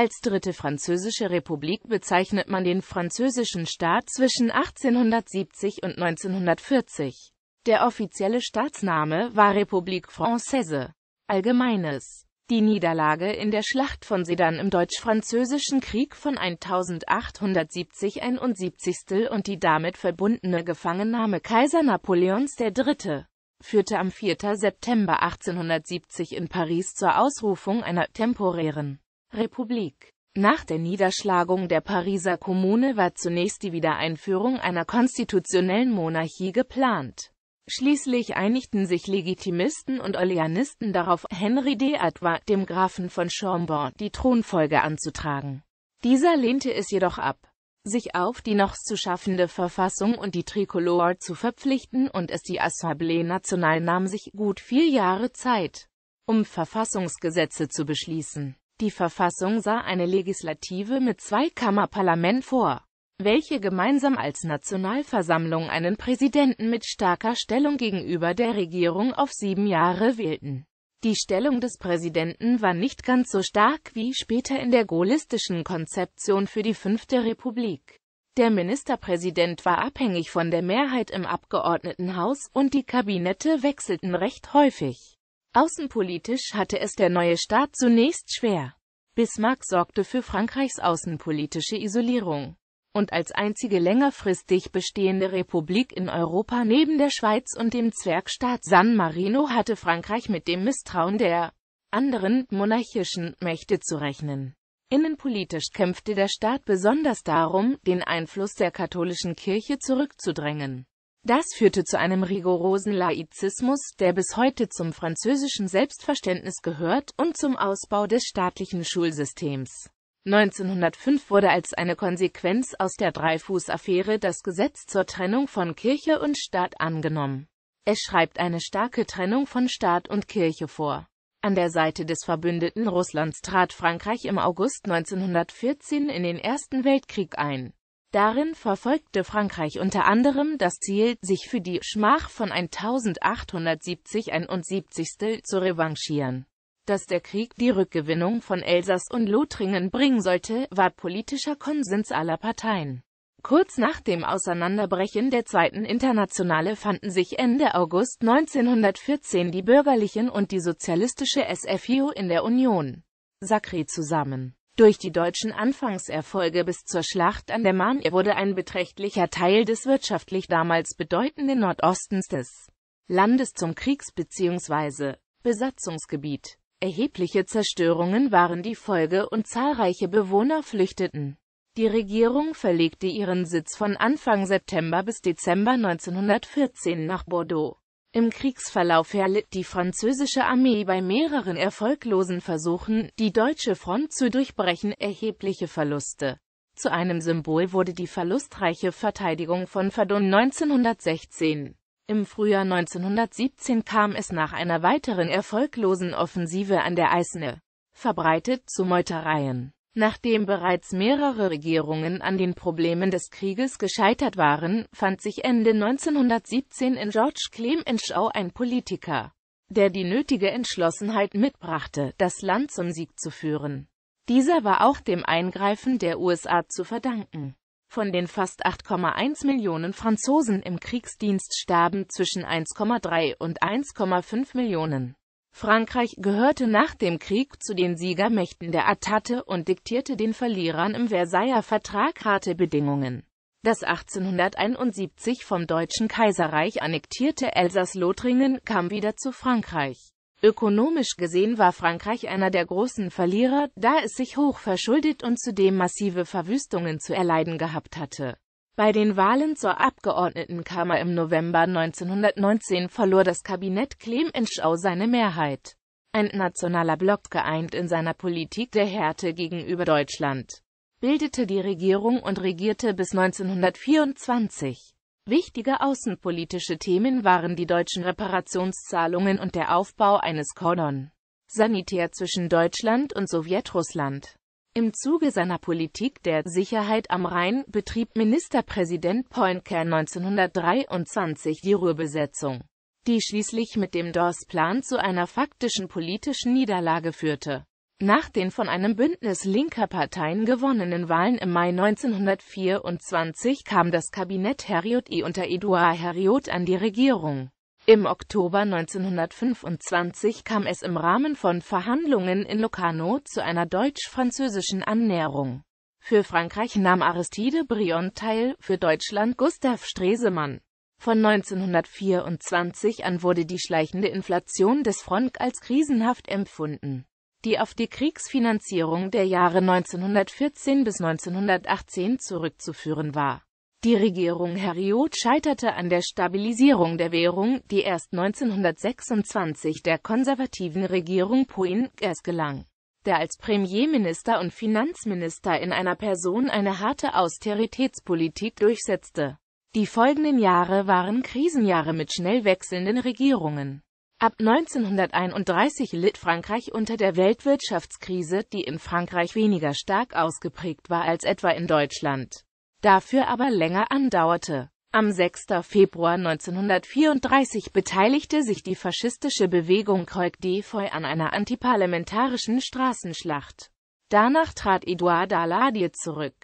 Als Dritte Französische Republik bezeichnet man den französischen Staat zwischen 1870 und 1940. Der offizielle Staatsname war République Française. Allgemeines die Niederlage in der Schlacht von Sedan im Deutsch-Französischen Krieg von 1870-71 und die damit verbundene Gefangennahme Kaiser Napoleons III. führte am 4. September 1870 in Paris zur Ausrufung einer temporären Republik. Nach der Niederschlagung der Pariser Kommune war zunächst die Wiedereinführung einer konstitutionellen Monarchie geplant. Schließlich einigten sich Legitimisten und Orleanisten darauf, Henri d'Artois, dem Grafen von Chambord, die Thronfolge anzutragen. Dieser lehnte es jedoch ab, sich auf die noch zu schaffende Verfassung und die Tricolore zu verpflichten und es die Assemblée Nationale nahm sich gut vier Jahre Zeit, um Verfassungsgesetze zu beschließen. Die Verfassung sah eine Legislative mit Zweikammerparlament vor, welche gemeinsam als Nationalversammlung einen Präsidenten mit starker Stellung gegenüber der Regierung auf sieben Jahre wählten. Die Stellung des Präsidenten war nicht ganz so stark wie später in der gaullistischen Konzeption für die Fünfte Republik. Der Ministerpräsident war abhängig von der Mehrheit im Abgeordnetenhaus und die Kabinette wechselten recht häufig. Außenpolitisch hatte es der neue Staat zunächst schwer. Bismarck sorgte für Frankreichs außenpolitische Isolierung und als einzige längerfristig bestehende Republik in Europa neben der Schweiz und dem Zwergstaat San Marino hatte Frankreich mit dem Misstrauen der anderen monarchischen Mächte zu rechnen. Innenpolitisch kämpfte der Staat besonders darum, den Einfluss der katholischen Kirche zurückzudrängen. Das führte zu einem rigorosen Laizismus, der bis heute zum französischen Selbstverständnis gehört und zum Ausbau des staatlichen Schulsystems. 1905 wurde als eine Konsequenz aus der Dreifuß-Affäre das Gesetz zur Trennung von Kirche und Staat angenommen. Es schreibt eine starke Trennung von Staat und Kirche vor. An der Seite des Verbündeten Russlands trat Frankreich im August 1914 in den Ersten Weltkrieg ein. Darin verfolgte Frankreich unter anderem das Ziel, sich für die Schmach von 1870 71 zu revanchieren. Dass der Krieg die Rückgewinnung von Elsass und Lothringen bringen sollte, war politischer Konsens aller Parteien. Kurz nach dem Auseinanderbrechen der Zweiten Internationale fanden sich Ende August 1914 die bürgerlichen und die sozialistische SFU in der Union Sacré zusammen durch die deutschen Anfangserfolge bis zur Schlacht an der Marne wurde ein beträchtlicher Teil des wirtschaftlich damals bedeutenden Nordostens des Landes zum Kriegs- bzw. Besatzungsgebiet. Erhebliche Zerstörungen waren die Folge und zahlreiche Bewohner flüchteten. Die Regierung verlegte ihren Sitz von Anfang September bis Dezember 1914 nach Bordeaux. Im Kriegsverlauf erlitt die französische Armee bei mehreren erfolglosen Versuchen, die deutsche Front zu durchbrechen, erhebliche Verluste. Zu einem Symbol wurde die verlustreiche Verteidigung von Verdun 1916. Im Frühjahr 1917 kam es nach einer weiteren erfolglosen Offensive an der Eisne verbreitet zu Meutereien. Nachdem bereits mehrere Regierungen an den Problemen des Krieges gescheitert waren, fand sich Ende 1917 in George Clemenschau ein Politiker, der die nötige Entschlossenheit mitbrachte, das Land zum Sieg zu führen. Dieser war auch dem Eingreifen der USA zu verdanken. Von den fast 8,1 Millionen Franzosen im Kriegsdienst starben zwischen 1,3 und 1,5 Millionen. Frankreich gehörte nach dem Krieg zu den Siegermächten der Attatte und diktierte den Verlierern im Versailler Vertrag harte Bedingungen. Das 1871 vom Deutschen Kaiserreich annektierte Elsass-Lothringen kam wieder zu Frankreich. Ökonomisch gesehen war Frankreich einer der großen Verlierer, da es sich hoch verschuldet und zudem massive Verwüstungen zu erleiden gehabt hatte bei den Wahlen zur Abgeordnetenkammer im November 1919 verlor das Kabinett Clem Enschau seine Mehrheit. Ein nationaler Block geeint in seiner Politik der Härte gegenüber Deutschland, bildete die Regierung und regierte bis 1924. Wichtige außenpolitische Themen waren die deutschen Reparationszahlungen und der Aufbau eines Kordon sanitär zwischen Deutschland und Sowjetrussland. Im Zuge seiner Politik der Sicherheit am Rhein betrieb Ministerpräsident Poincar 1923 die Ruhrbesetzung, die schließlich mit dem DOS-Plan zu einer faktischen politischen Niederlage führte. Nach den von einem Bündnis linker Parteien gewonnenen Wahlen im Mai 1924 kam das Kabinett Herriot I e unter Eduard Herriot an die Regierung. Im Oktober 1925 kam es im Rahmen von Verhandlungen in Locarno zu einer deutsch-französischen Annäherung. Für Frankreich nahm Aristide Brion teil, für Deutschland Gustav Stresemann. Von 1924 an wurde die schleichende Inflation des Franc als krisenhaft empfunden, die auf die Kriegsfinanzierung der Jahre 1914 bis 1918 zurückzuführen war die Regierung Herriot scheiterte an der Stabilisierung der Währung, die erst 1926 der konservativen Regierung Poincare gelang der als Premierminister und Finanzminister in einer Person eine harte Austeritätspolitik durchsetzte. Die folgenden Jahre waren Krisenjahre mit schnell wechselnden Regierungen. Ab 1931 litt Frankreich unter der Weltwirtschaftskrise, die in Frankreich weniger stark ausgeprägt war als etwa in Deutschland dafür aber länger andauerte. Am 6. Februar 1934 beteiligte sich die faschistische Bewegung Coic Defoy an einer antiparlamentarischen Straßenschlacht. Danach trat Edouard Daladier zurück.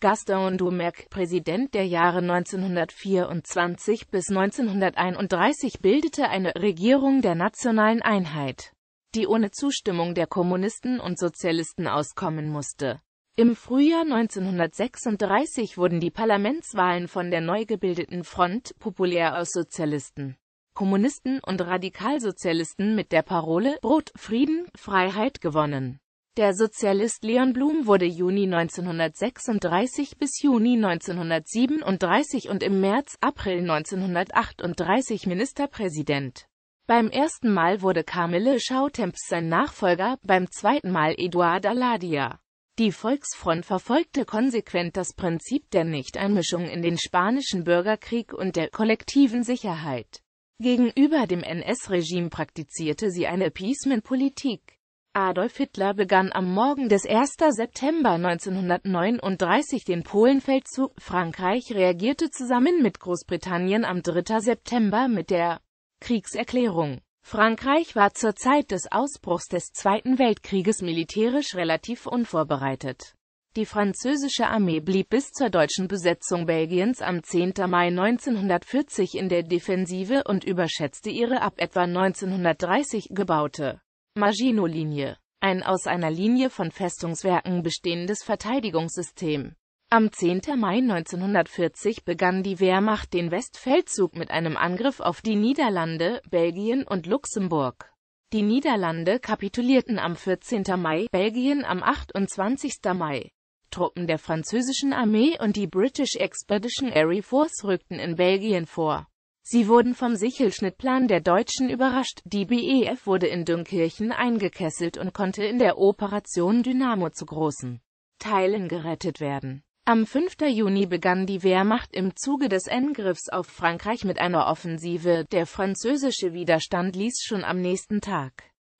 Gaston Doumerc, Präsident der Jahre 1924 bis 1931, bildete eine Regierung der nationalen Einheit, die ohne Zustimmung der Kommunisten und Sozialisten auskommen musste. Im Frühjahr 1936 wurden die Parlamentswahlen von der neu gebildeten Front populär aus Sozialisten, Kommunisten und Radikalsozialisten mit der Parole Brot, Frieden, Freiheit gewonnen. Der Sozialist Leon Blum wurde Juni 1936 bis Juni 1937 und im März, April 1938 Ministerpräsident. Beim ersten Mal wurde Camille Schautemps sein Nachfolger, beim zweiten Mal Eduard Aladia. Die Volksfront verfolgte konsequent das Prinzip der Nichteinmischung in den spanischen Bürgerkrieg und der kollektiven Sicherheit. Gegenüber dem NS-Regime praktizierte sie eine Appeasement-Politik. Adolf Hitler begann am Morgen des 1. September 1939 den Polenfeldzug. Frankreich reagierte zusammen mit Großbritannien am 3. September mit der Kriegserklärung. Frankreich war zur Zeit des Ausbruchs des Zweiten Weltkrieges militärisch relativ unvorbereitet. Die französische Armee blieb bis zur deutschen Besetzung Belgiens am 10. Mai 1940 in der Defensive und überschätzte ihre ab etwa 1930 gebaute Maginot-Linie, ein aus einer Linie von Festungswerken bestehendes Verteidigungssystem. Am 10. Mai 1940 begann die Wehrmacht den Westfeldzug mit einem Angriff auf die Niederlande, Belgien und Luxemburg. Die Niederlande kapitulierten am 14. Mai, Belgien am 28. Mai. Truppen der französischen Armee und die British Expedition Air Force rückten in Belgien vor. Sie wurden vom Sichelschnittplan der Deutschen überrascht, die BEF wurde in Dünkirchen eingekesselt und konnte in der Operation Dynamo zu großen Teilen gerettet werden. Am 5. Juni begann die Wehrmacht im Zuge des Angriffs auf Frankreich mit einer Offensive, der französische Widerstand ließ schon am nächsten Tag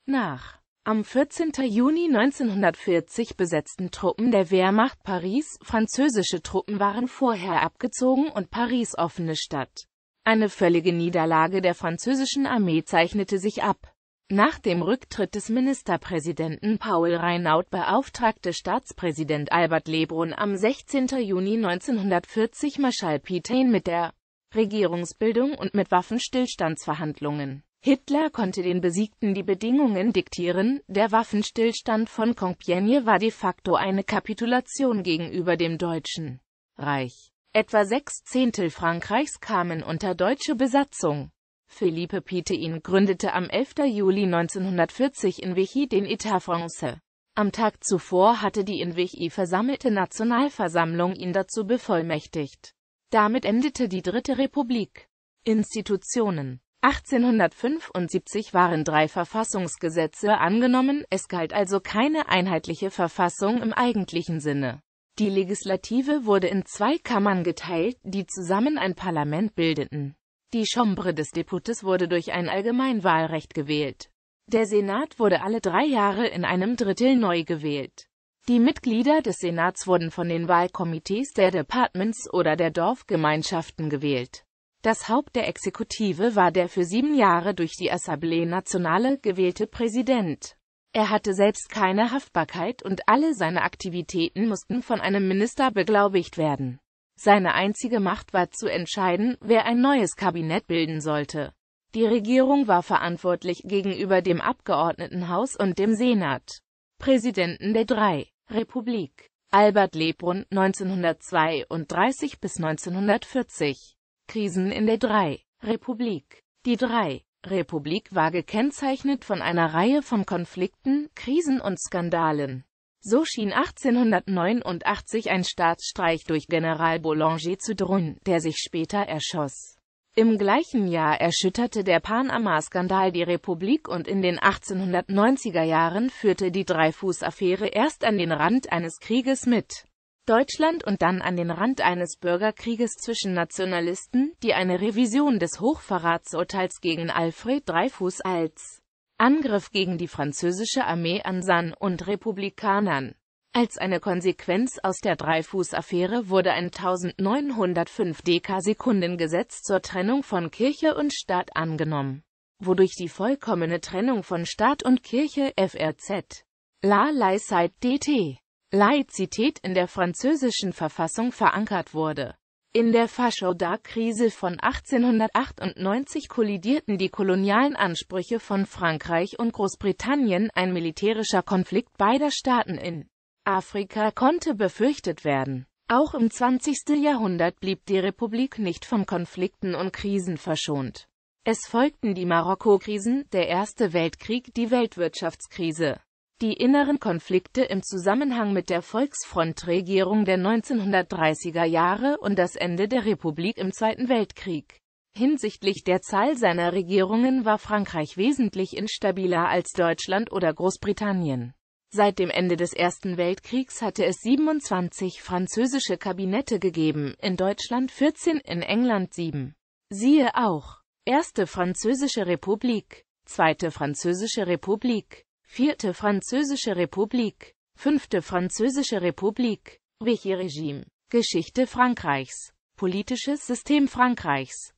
nach. Am 14. Juni 1940 besetzten Truppen der Wehrmacht Paris, französische Truppen waren vorher abgezogen und Paris offene Stadt. Eine völlige Niederlage der französischen Armee zeichnete sich ab. Nach dem Rücktritt des Ministerpräsidenten Paul Reinaud beauftragte Staatspräsident Albert Lebrun am 16. Juni 1940 Marschall Pitain mit der Regierungsbildung und mit Waffenstillstandsverhandlungen. Hitler konnte den Besiegten die Bedingungen diktieren, der Waffenstillstand von Compiègne war de facto eine Kapitulation gegenüber dem Deutschen Reich. Etwa sechs Zehntel Frankreichs kamen unter deutsche Besatzung. Philippe Pitein gründete am 11. Juli 1940 in Vichy den Etat français. Am Tag zuvor hatte die in Vichy versammelte Nationalversammlung ihn dazu bevollmächtigt. Damit endete die Dritte Republik. Institutionen 1875 waren drei Verfassungsgesetze angenommen, es galt also keine einheitliche Verfassung im eigentlichen Sinne. Die Legislative wurde in zwei Kammern geteilt, die zusammen ein Parlament bildeten. Die Chambre des Deputes wurde durch ein Allgemeinwahlrecht gewählt. Der Senat wurde alle drei Jahre in einem Drittel neu gewählt. Die Mitglieder des Senats wurden von den Wahlkomitees der Departments oder der Dorfgemeinschaften gewählt. Das Haupt der Exekutive war der für sieben Jahre durch die Assemblée Nationale gewählte Präsident. Er hatte selbst keine Haftbarkeit und alle seine Aktivitäten mussten von einem Minister beglaubigt werden. Seine einzige Macht war zu entscheiden, wer ein neues Kabinett bilden sollte. Die Regierung war verantwortlich gegenüber dem Abgeordnetenhaus und dem Senat. Präsidenten der drei Republik Albert Lebrun 1932 bis 1940 Krisen in der drei Republik Die drei Republik war gekennzeichnet von einer Reihe von Konflikten, Krisen und Skandalen. So schien 1889 ein Staatsstreich durch General Boulanger zu drohen, der sich später erschoss. Im gleichen Jahr erschütterte der Panama-Skandal die Republik und in den 1890er Jahren führte die dreifuß affäre erst an den Rand eines Krieges mit Deutschland und dann an den Rand eines Bürgerkrieges zwischen Nationalisten, die eine Revision des Hochverratsurteils gegen Alfred Dreifuß als Angriff gegen die französische Armee an San und Republikanern. Als eine Konsequenz aus der Dreifuß-Affäre wurde ein 1905 deka sekunden zur Trennung von Kirche und Staat angenommen, wodurch die vollkommene Trennung von Staat und Kirche FRZ La Laicite DT Laizität in der französischen Verfassung verankert wurde in der Faschoda-Krise von 1898 kollidierten die kolonialen Ansprüche von Frankreich und Großbritannien, ein militärischer Konflikt beider Staaten in Afrika konnte befürchtet werden. Auch im 20. Jahrhundert blieb die Republik nicht von Konflikten und Krisen verschont. Es folgten die Marokko-Krisen, der Erste Weltkrieg, die Weltwirtschaftskrise. Die inneren Konflikte im Zusammenhang mit der Volksfrontregierung der 1930er Jahre und das Ende der Republik im Zweiten Weltkrieg. Hinsichtlich der Zahl seiner Regierungen war Frankreich wesentlich instabiler als Deutschland oder Großbritannien. Seit dem Ende des Ersten Weltkriegs hatte es 27 französische Kabinette gegeben, in Deutschland 14, in England 7. Siehe auch Erste Französische Republik, Zweite Französische Republik Vierte Französische Republik, Fünfte Französische Republik, Vichy-Regime, Geschichte Frankreichs, politisches System Frankreichs